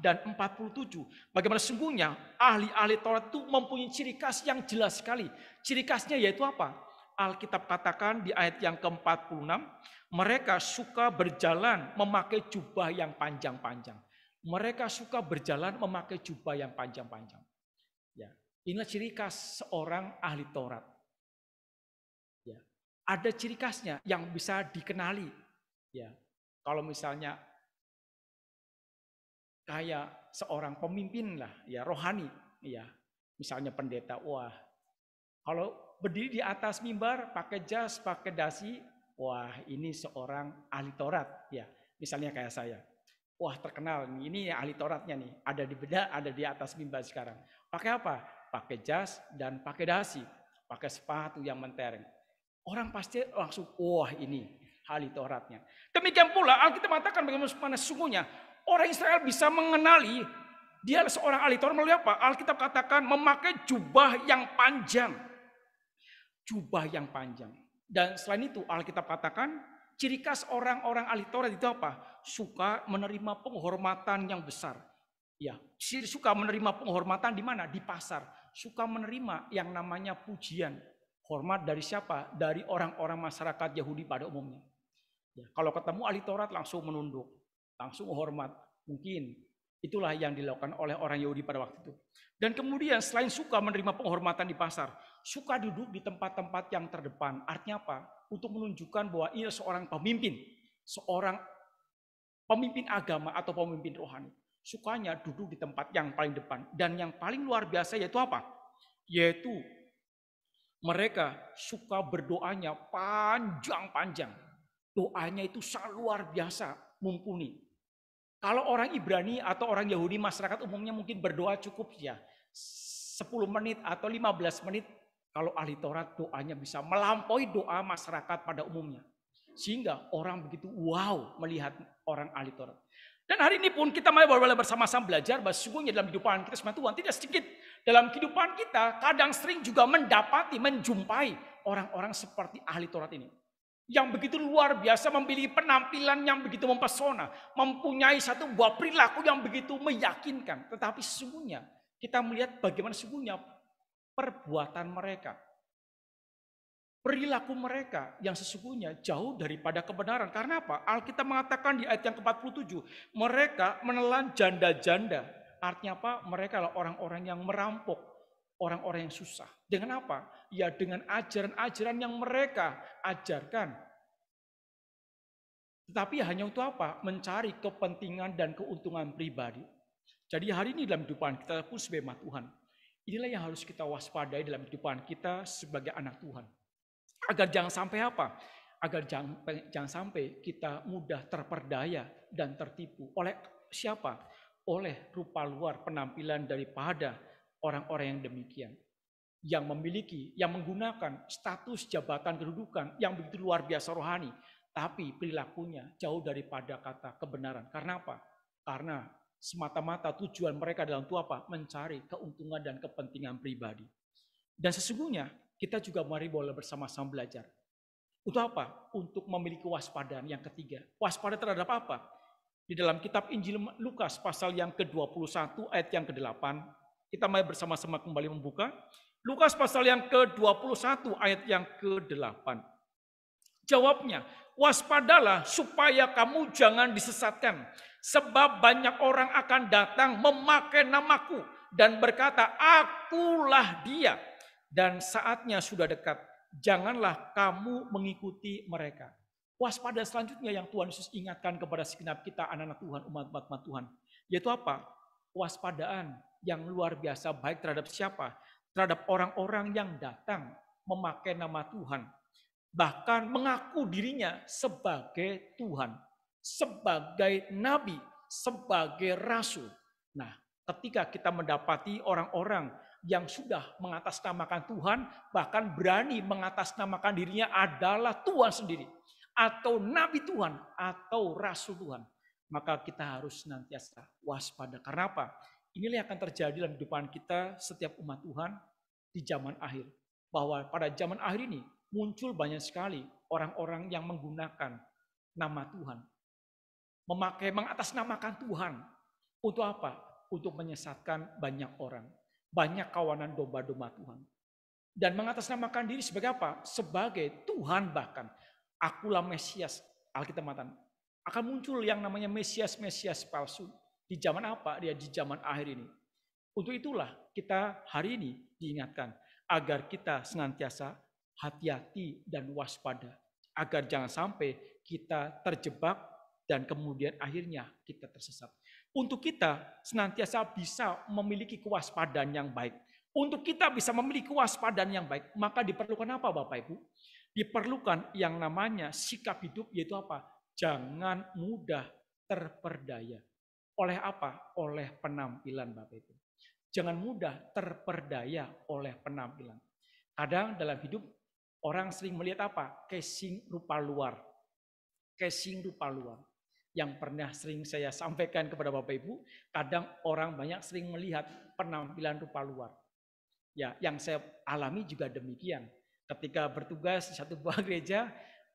dan 47. Bagaimana sungguhnya ahli-ahli Taurat itu mempunyai ciri khas yang jelas sekali. Ciri khasnya yaitu apa? Alkitab katakan di ayat yang ke-46, mereka suka berjalan memakai jubah yang panjang-panjang. Mereka suka berjalan memakai jubah yang panjang-panjang. Ya, inilah ciri khas seorang ahli Taurat. Ya, ada ciri khasnya yang bisa dikenali. Ya, kalau misalnya kayak seorang pemimpin lah, ya rohani, ya misalnya pendeta, wah kalau berdiri di atas mimbar pakai jas, pakai dasi, wah ini seorang ahli Taurat, ya misalnya kayak saya. Wah terkenal nih, ini ahli Tauratnya nih, ada di beda, ada di atas mimbar sekarang. Pakai apa? Pakai jas dan pakai dasi, pakai sepatu yang mentereng. Orang pasti langsung, wah ini ahli Tauratnya. Demikian pula Alkitab mengatakan bagaimana sungguhnya orang Israel bisa mengenali dia seorang ahli Taurat melalui apa? Alkitab katakan memakai jubah yang panjang. Jubah yang panjang. Dan selain itu Alkitab katakan ciri khas orang-orang ahli Taurat itu apa? suka menerima penghormatan yang besar. Ya, suka menerima penghormatan di mana? Di pasar. Suka menerima yang namanya pujian. Hormat dari siapa? Dari orang-orang masyarakat Yahudi pada umumnya. Ya, kalau ketemu ahli Taurat langsung menunduk, langsung hormat. Mungkin itulah yang dilakukan oleh orang Yahudi pada waktu itu. Dan kemudian selain suka menerima penghormatan di pasar, suka duduk di tempat-tempat yang terdepan. Artinya apa? Untuk menunjukkan bahwa ia seorang pemimpin, seorang pemimpin agama atau pemimpin rohani sukanya duduk di tempat yang paling depan dan yang paling luar biasa yaitu apa? Yaitu mereka suka berdoanya panjang-panjang. Doanya itu sangat luar biasa mumpuni. Kalau orang Ibrani atau orang Yahudi masyarakat umumnya mungkin berdoa cukup ya 10 menit atau 15 menit. Kalau ahli Taurat doanya bisa melampaui doa masyarakat pada umumnya. Sehingga orang begitu wow melihat orang ahli Taurat. Dan hari ini pun kita boleh bersama-sama belajar bahwa sesungguhnya dalam kehidupan kita sama Tuhan tidak sedikit. Dalam kehidupan kita kadang sering juga mendapati, menjumpai orang-orang seperti ahli Taurat ini. Yang begitu luar biasa memiliki penampilan yang begitu mempesona. Mempunyai satu buah perilaku yang begitu meyakinkan. Tetapi sesungguhnya kita melihat bagaimana sesungguhnya perbuatan mereka perilaku mereka yang sesungguhnya jauh daripada kebenaran. Karena apa? Alkitab mengatakan di ayat yang ke-47, mereka menelan janda-janda. Artinya apa? Mereka adalah orang-orang yang merampok, orang-orang yang susah. Dengan apa? Ya dengan ajaran-ajaran yang mereka ajarkan. Tetapi hanya untuk apa? Mencari kepentingan dan keuntungan pribadi. Jadi hari ini dalam kehidupan kita pun sebagai Tuhan. Inilah yang harus kita waspadai dalam kehidupan kita sebagai anak Tuhan. Agar jangan sampai apa? Agar jangan, jangan sampai kita mudah terperdaya dan tertipu. Oleh siapa? Oleh rupa luar penampilan daripada orang-orang yang demikian. Yang memiliki, yang menggunakan status jabatan kedudukan yang begitu luar biasa rohani. Tapi perilakunya jauh daripada kata kebenaran. Karena apa? Karena semata-mata tujuan mereka dalam itu apa? Mencari keuntungan dan kepentingan pribadi. Dan sesungguhnya kita juga mari boleh bersama-sama belajar. Untuk apa? Untuk memiliki waspadaan yang ketiga. Waspada terhadap apa? Di dalam kitab Injil Lukas pasal yang ke-21 ayat yang ke-8, kita mari bersama-sama kembali membuka. Lukas pasal yang ke-21 ayat yang ke-8. Jawabnya, waspadalah supaya kamu jangan disesatkan. Sebab banyak orang akan datang memakai namaku dan berkata, akulah dia dan saatnya sudah dekat. Janganlah kamu mengikuti mereka. Waspada selanjutnya yang Tuhan Yesus ingatkan kepada segenap kita anak-anak Tuhan, umat-umat Tuhan. Yaitu apa? Waspadaan yang luar biasa baik terhadap siapa? Terhadap orang-orang yang datang memakai nama Tuhan. Bahkan mengaku dirinya sebagai Tuhan, sebagai nabi, sebagai rasul. Nah, ketika kita mendapati orang-orang yang sudah mengatasnamakan Tuhan, bahkan berani mengatasnamakan dirinya adalah Tuhan sendiri, atau Nabi Tuhan, atau Rasul Tuhan. Maka kita harus senantiasa waspada. Karena apa? Inilah yang akan terjadi dalam kehidupan kita setiap umat Tuhan di zaman akhir. Bahwa pada zaman akhir ini muncul banyak sekali orang-orang yang menggunakan nama Tuhan. Memakai, mengatasnamakan Tuhan. Untuk apa? Untuk menyesatkan banyak orang banyak kawanan domba-domba Tuhan. Dan mengatasnamakan diri sebagai apa? Sebagai Tuhan bahkan. Akulah Mesias, Alkitab Matan. Akan muncul yang namanya Mesias-Mesias palsu. Di zaman apa? Dia di zaman akhir ini. Untuk itulah kita hari ini diingatkan. Agar kita senantiasa hati-hati dan waspada. Agar jangan sampai kita terjebak dan kemudian akhirnya kita tersesat. Untuk kita senantiasa bisa memiliki kewaspadaan yang baik. Untuk kita bisa memiliki kewaspadaan yang baik, maka diperlukan apa Bapak Ibu? Diperlukan yang namanya sikap hidup yaitu apa? Jangan mudah terperdaya. Oleh apa? Oleh penampilan Bapak Ibu. Jangan mudah terperdaya oleh penampilan. Kadang dalam hidup orang sering melihat apa? Casing rupa luar. Casing rupa luar yang pernah sering saya sampaikan kepada Bapak Ibu, kadang orang banyak sering melihat penampilan rupa luar. Ya, yang saya alami juga demikian. Ketika bertugas di satu buah gereja,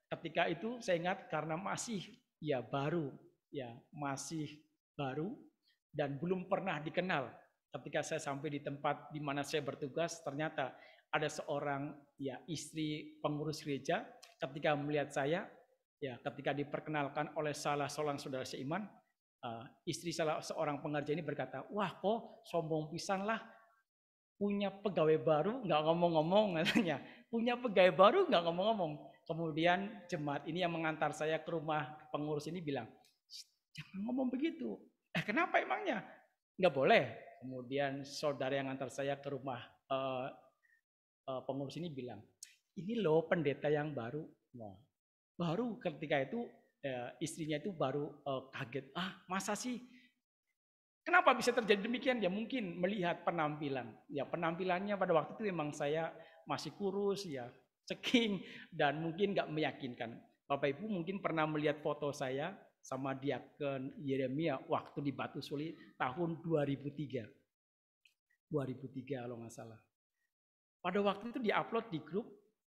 ketika itu saya ingat karena masih ya baru, ya masih baru dan belum pernah dikenal. Ketika saya sampai di tempat di mana saya bertugas, ternyata ada seorang ya istri pengurus gereja ketika melihat saya Ya, ketika diperkenalkan oleh salah seorang saudara seiman, eh, istri salah seorang pengerja ini berkata, wah kok sombong pisan lah, punya pegawai baru nggak ngomong-ngomong katanya, punya pegawai baru nggak ngomong-ngomong. Kemudian jemaat ini yang mengantar saya ke rumah pengurus ini bilang, jangan ngomong begitu. Eh kenapa emangnya? Nggak boleh. Kemudian saudara yang antar saya ke rumah uh, uh, pengurus ini bilang, ini loh pendeta yang baru. Nah, Baru ketika itu eh, istrinya itu baru eh, kaget, ah masa sih? Kenapa bisa terjadi demikian? Ya mungkin melihat penampilan. Ya penampilannya pada waktu itu memang saya masih kurus, ya ceking dan mungkin nggak meyakinkan. Bapak Ibu mungkin pernah melihat foto saya sama ke Yeremia waktu di Batu Suli tahun 2003. 2003 kalau nggak salah. Pada waktu itu diupload di grup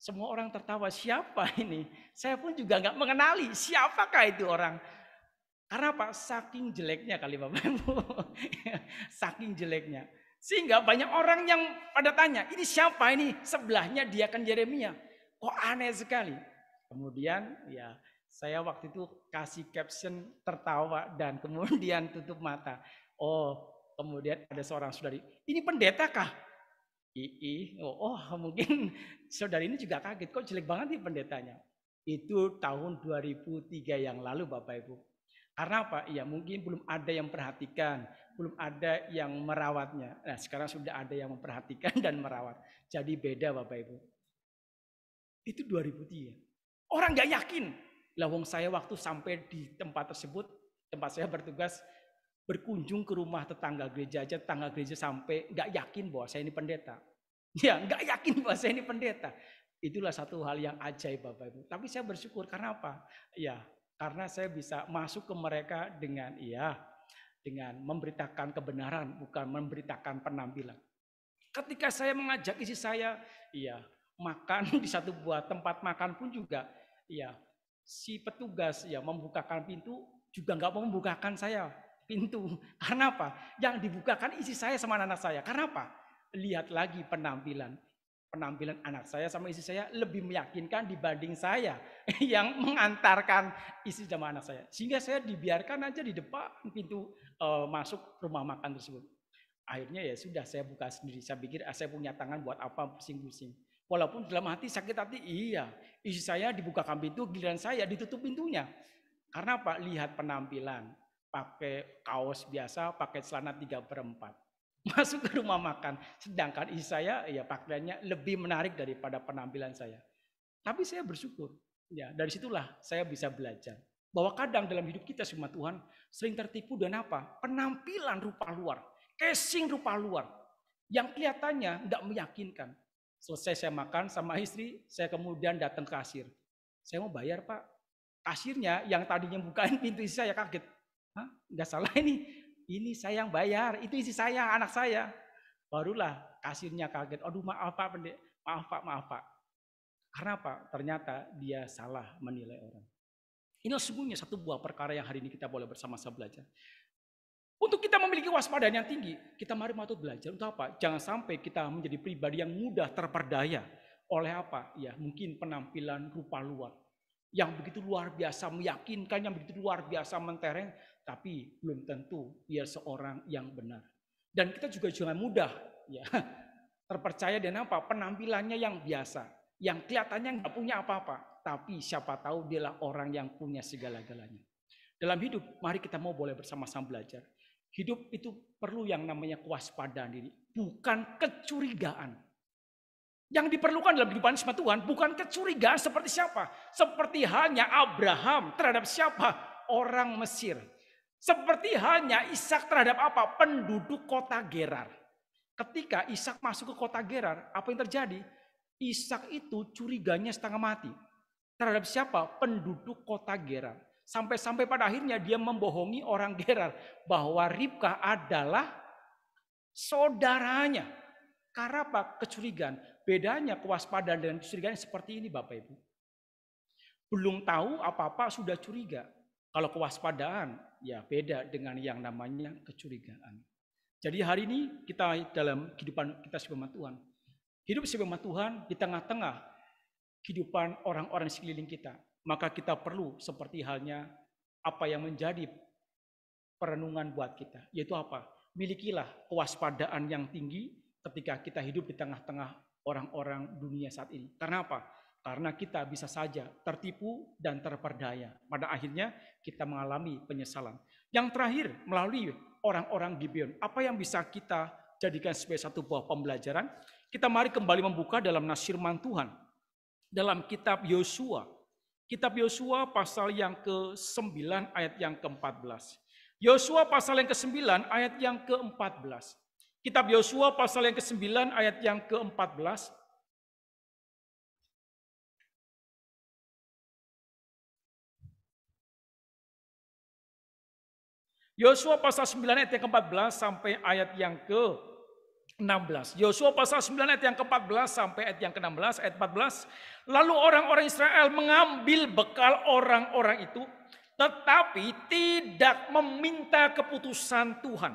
semua orang tertawa, siapa ini? Saya pun juga nggak mengenali siapakah itu orang. Karena apa? Saking jeleknya kali Bapak Ibu. Saking jeleknya. Sehingga banyak orang yang pada tanya, ini siapa ini? Sebelahnya dia kan Yeremia. Kok aneh sekali? Kemudian ya saya waktu itu kasih caption tertawa dan kemudian tutup mata. Oh, kemudian ada seorang saudari, ini pendetakah? II, oh, oh mungkin saudari ini juga kaget, kok jelek banget nih pendetanya. Itu tahun 2003 yang lalu Bapak Ibu. Karena apa? Ya mungkin belum ada yang perhatikan, belum ada yang merawatnya. Nah sekarang sudah ada yang memperhatikan dan merawat. Jadi beda Bapak Ibu. Itu 2003. Orang gak yakin. Lah saya waktu sampai di tempat tersebut, tempat saya bertugas berkunjung ke rumah tetangga gereja aja, tetangga gereja sampai nggak yakin bahwa saya ini pendeta. Ya, nggak yakin bahwa saya ini pendeta. Itulah satu hal yang ajaib Bapak Ibu. Tapi saya bersyukur karena apa? Ya, karena saya bisa masuk ke mereka dengan ya, dengan memberitakan kebenaran, bukan memberitakan penampilan. Ketika saya mengajak isi saya, ya makan di satu buah tempat makan pun juga, ya si petugas ya membukakan pintu juga nggak mau membukakan saya pintu. Karena apa? Yang dibukakan isi saya sama anak saya. Karena apa? Lihat lagi penampilan. Penampilan anak saya sama isi saya lebih meyakinkan dibanding saya yang mengantarkan isi sama anak saya. Sehingga saya dibiarkan aja di depan pintu uh, masuk rumah makan tersebut. Akhirnya ya sudah saya buka sendiri. Saya pikir ah, saya punya tangan buat apa pusing-pusing. Walaupun dalam hati sakit hati, iya. Isi saya dibukakan pintu, giliran saya ditutup pintunya. Karena apa? Lihat penampilan pakai kaos biasa, pakai celana 3 per 4. Masuk ke rumah makan. Sedangkan istri saya ya pakaiannya lebih menarik daripada penampilan saya. Tapi saya bersyukur. Ya, dari situlah saya bisa belajar bahwa kadang dalam hidup kita semua Tuhan sering tertipu dengan apa? Penampilan rupa luar, casing rupa luar yang kelihatannya tidak meyakinkan. Selesai saya makan sama istri, saya kemudian datang ke kasir. Saya mau bayar pak. Kasirnya yang tadinya bukain pintu istri saya kaget. Nggak salah ini. Ini saya yang bayar, itu isi saya, anak saya. Barulah kasirnya kaget, aduh maaf Pak, pendek. maaf Pak, maaf Pak. Karena apa? Ternyata dia salah menilai orang. Ini sesungguhnya satu buah perkara yang hari ini kita boleh bersama-sama belajar. Untuk kita memiliki waspada yang tinggi, kita mari mau belajar untuk apa? Jangan sampai kita menjadi pribadi yang mudah terperdaya oleh apa? Ya, mungkin penampilan rupa luar yang begitu luar biasa meyakinkan, yang begitu luar biasa mentereng, tapi belum tentu dia seorang yang benar. Dan kita juga jangan mudah ya terpercaya dan apa? Penampilannya yang biasa, yang kelihatannya nggak punya apa-apa, tapi siapa tahu dia dialah orang yang punya segala-galanya. Dalam hidup, mari kita mau boleh bersama-sama belajar. Hidup itu perlu yang namanya kewaspadaan diri, bukan kecurigaan. Yang diperlukan dalam kehidupan sama Tuhan bukan kecurigaan seperti siapa? Seperti halnya Abraham terhadap siapa? Orang Mesir seperti halnya Ishak terhadap apa? Penduduk kota Gerar. Ketika Ishak masuk ke kota Gerar, apa yang terjadi? Ishak itu curiganya setengah mati. Terhadap siapa? Penduduk kota Gerar. Sampai-sampai pada akhirnya dia membohongi orang Gerar bahwa Ribka adalah saudaranya. Karena apa? Kecurigaan. Bedanya kewaspadaan dengan kecurigaan seperti ini Bapak Ibu. Belum tahu apa-apa sudah curiga kalau kewaspadaan ya beda dengan yang namanya kecurigaan. Jadi hari ini kita dalam kehidupan kita sebagai Tuhan. Hidup sebagai Tuhan di tengah-tengah kehidupan orang-orang sekeliling kita. Maka kita perlu seperti halnya apa yang menjadi perenungan buat kita. Yaitu apa? Milikilah kewaspadaan yang tinggi ketika kita hidup di tengah-tengah orang-orang dunia saat ini. Karena apa? Karena kita bisa saja tertipu dan terperdaya. Pada akhirnya kita mengalami penyesalan. Yang terakhir, melalui orang-orang Gibeon. Apa yang bisa kita jadikan sebagai satu buah pembelajaran? Kita mari kembali membuka dalam nasirman Tuhan. Dalam kitab Yosua. Kitab Yosua pasal yang ke-9 ayat yang ke-14. Yosua pasal yang ke-9 ayat yang ke-14. Kitab Yosua pasal yang ke-9 ayat yang ke-14 Yosua pasal 9 ayat yang ke-14 sampai ayat yang ke 16. Yosua pasal 9 ayat yang ke-14 sampai ayat yang ke-16, ayat 14. Lalu orang-orang Israel mengambil bekal orang-orang itu, tetapi tidak meminta keputusan Tuhan.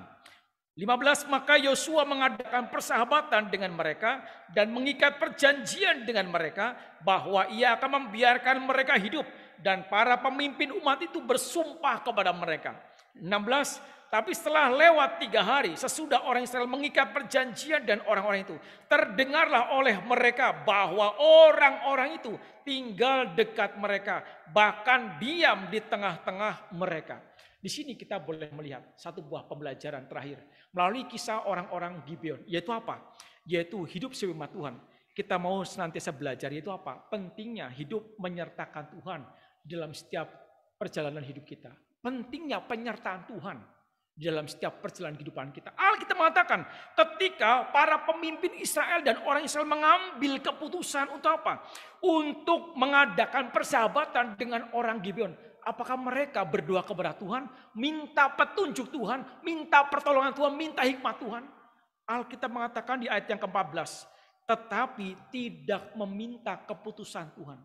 15 maka Yosua mengadakan persahabatan dengan mereka dan mengikat perjanjian dengan mereka bahwa ia akan membiarkan mereka hidup dan para pemimpin umat itu bersumpah kepada mereka 16, tapi setelah lewat tiga hari, sesudah orang Israel mengikat perjanjian dan orang-orang itu, terdengarlah oleh mereka bahwa orang-orang itu tinggal dekat mereka, bahkan diam di tengah-tengah mereka. Di sini kita boleh melihat satu buah pembelajaran terakhir melalui kisah orang-orang Gibeon, yaitu apa? Yaitu hidup sebelum Tuhan. Kita mau senantiasa belajar yaitu apa? Pentingnya hidup menyertakan Tuhan dalam setiap perjalanan hidup kita Pentingnya penyertaan Tuhan dalam setiap perjalanan kehidupan kita. Alkitab ah, mengatakan ketika para pemimpin Israel dan orang Israel mengambil keputusan untuk apa? Untuk mengadakan persahabatan dengan orang Gibeon. Apakah mereka berdoa kepada Tuhan, minta petunjuk Tuhan, minta pertolongan Tuhan, minta hikmat Tuhan? Alkitab mengatakan di ayat yang ke-14, tetapi tidak meminta keputusan Tuhan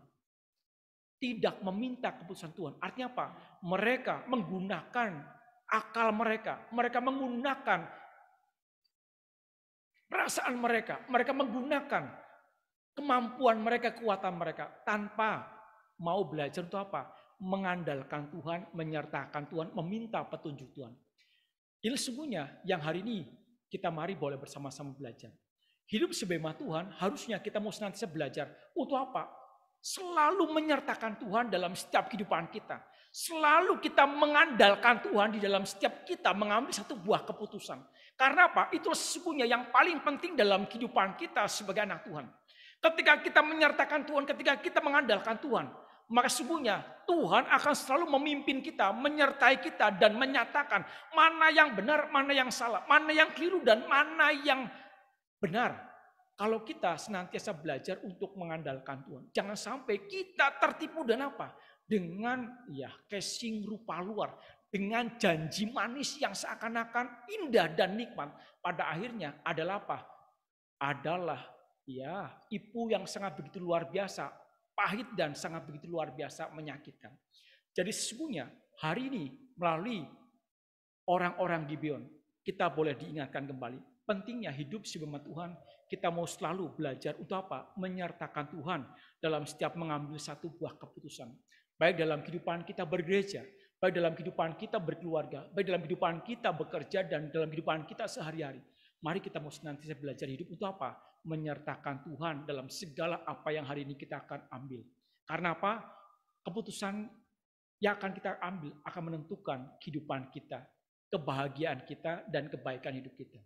tidak meminta keputusan Tuhan. Artinya apa? Mereka menggunakan akal mereka, mereka menggunakan perasaan mereka, mereka menggunakan kemampuan mereka, kekuatan mereka tanpa mau belajar untuk apa? Mengandalkan Tuhan, menyertakan Tuhan, meminta petunjuk Tuhan. Ini sungguhnya yang hari ini kita mari boleh bersama-sama belajar. Hidup sebagai Tuhan harusnya kita mau senantiasa belajar. Untuk apa? selalu menyertakan Tuhan dalam setiap kehidupan kita. Selalu kita mengandalkan Tuhan di dalam setiap kita mengambil satu buah keputusan. Karena apa? Itu sesungguhnya yang paling penting dalam kehidupan kita sebagai anak Tuhan. Ketika kita menyertakan Tuhan, ketika kita mengandalkan Tuhan, maka sesungguhnya Tuhan akan selalu memimpin kita, menyertai kita dan menyatakan mana yang benar, mana yang salah, mana yang keliru dan mana yang benar kalau kita senantiasa belajar untuk mengandalkan Tuhan. Jangan sampai kita tertipu dan apa? Dengan ya casing rupa luar. Dengan janji manis yang seakan-akan indah dan nikmat. Pada akhirnya adalah apa? Adalah ya ibu yang sangat begitu luar biasa. Pahit dan sangat begitu luar biasa menyakitkan. Jadi sesungguhnya hari ini melalui orang-orang Gibeon. Kita boleh diingatkan kembali. Pentingnya hidup sebelum Tuhan kita mau selalu belajar untuk apa? Menyertakan Tuhan dalam setiap mengambil satu buah keputusan. Baik dalam kehidupan kita bergereja, baik dalam kehidupan kita berkeluarga, baik dalam kehidupan kita bekerja, dan dalam kehidupan kita sehari-hari. Mari kita mau senantiasa belajar hidup untuk apa? Menyertakan Tuhan dalam segala apa yang hari ini kita akan ambil. Karena apa? Keputusan yang akan kita ambil akan menentukan kehidupan kita, kebahagiaan kita, dan kebaikan hidup kita.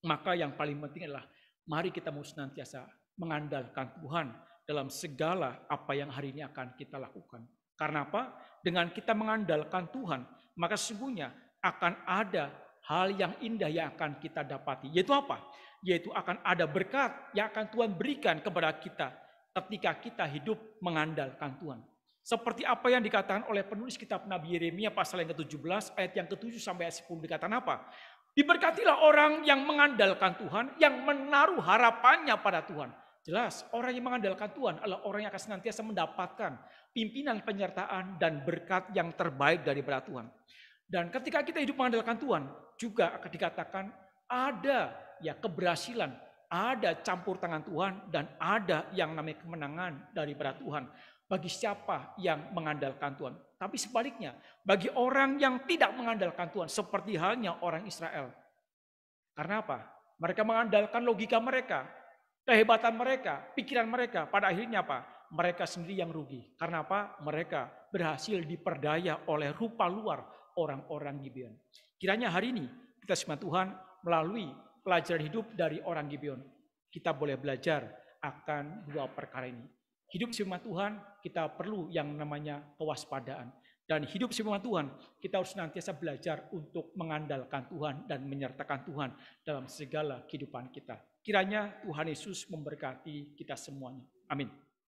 Maka yang paling penting adalah Mari kita mau senantiasa mengandalkan Tuhan dalam segala apa yang hari ini akan kita lakukan. Karena apa? Dengan kita mengandalkan Tuhan, maka sesungguhnya akan ada hal yang indah yang akan kita dapati. Yaitu apa? Yaitu akan ada berkat yang akan Tuhan berikan kepada kita ketika kita hidup mengandalkan Tuhan. Seperti apa yang dikatakan oleh penulis kitab Nabi Yeremia pasal yang ke-17 ayat yang ke-7 sampai ayat 10 dikatakan apa? Diberkatilah orang yang mengandalkan Tuhan, yang menaruh harapannya pada Tuhan. Jelas, orang yang mengandalkan Tuhan adalah orang yang akan senantiasa mendapatkan pimpinan penyertaan dan berkat yang terbaik daripada Tuhan. Dan ketika kita hidup mengandalkan Tuhan, juga akan dikatakan ada ya keberhasilan, ada campur tangan Tuhan dan ada yang namanya kemenangan daripada Tuhan bagi siapa yang mengandalkan Tuhan. Tapi sebaliknya, bagi orang yang tidak mengandalkan Tuhan, seperti halnya orang Israel. Karena apa? Mereka mengandalkan logika mereka, kehebatan mereka, pikiran mereka. Pada akhirnya apa? Mereka sendiri yang rugi. Karena apa? Mereka berhasil diperdaya oleh rupa luar orang-orang Gibeon. Kiranya hari ini kita semua Tuhan melalui pelajaran hidup dari orang Gibeon. Kita boleh belajar akan dua perkara ini hidup sesama Tuhan, kita perlu yang namanya kewaspadaan. Dan hidup sesama Tuhan, kita harus nantiasa belajar untuk mengandalkan Tuhan dan menyertakan Tuhan dalam segala kehidupan kita. Kiranya Tuhan Yesus memberkati kita semuanya. Amin.